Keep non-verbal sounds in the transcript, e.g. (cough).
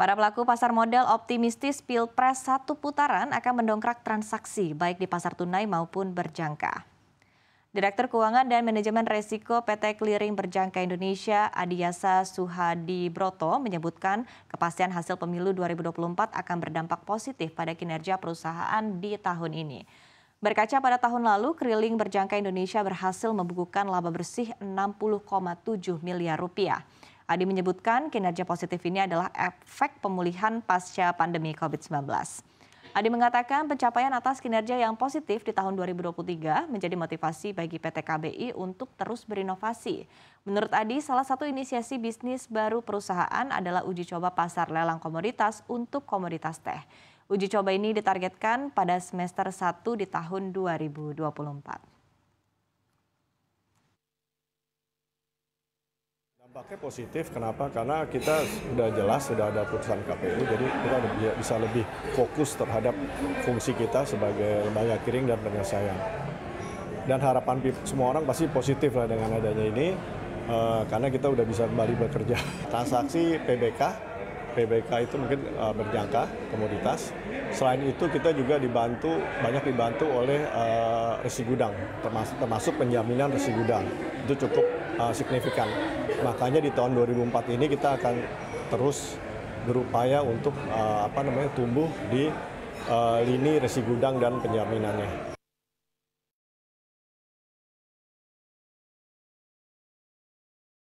Para pelaku pasar modal optimistis Pilpres satu putaran akan mendongkrak transaksi baik di pasar tunai maupun berjangka. Direktur Keuangan dan Manajemen Resiko PT Clearing Berjangka Indonesia Adiasa Suhadi Broto menyebutkan kepastian hasil pemilu 2024 akan berdampak positif pada kinerja perusahaan di tahun ini. Berkaca pada tahun lalu, Clearing Berjangka Indonesia berhasil membukukan laba bersih 60,7 miliar rupiah. Adi menyebutkan kinerja positif ini adalah efek pemulihan pasca pandemi COVID-19. Adi mengatakan pencapaian atas kinerja yang positif di tahun 2023 menjadi motivasi bagi PT KBI untuk terus berinovasi. Menurut Adi, salah satu inisiasi bisnis baru perusahaan adalah uji coba pasar lelang komoditas untuk komoditas teh. Uji coba ini ditargetkan pada semester 1 di tahun 2024. Dampaknya positif, kenapa? Karena kita sudah jelas, sudah ada putusan KPU, jadi kita ya, bisa lebih fokus terhadap fungsi kita sebagai lembaga kiring dan penyelesaian. Dan harapan semua orang pasti positif lah dengan adanya ini, eh, karena kita sudah bisa kembali bekerja. (laughs) Transaksi PBK PBK itu mungkin uh, berjangka komoditas. Selain itu kita juga dibantu banyak dibantu oleh uh, resi gudang termasuk, termasuk penjaminan resi gudang itu cukup uh, signifikan. Makanya di tahun 2004 ini kita akan terus berupaya untuk uh, apa namanya tumbuh di uh, lini resi gudang dan penjaminannya.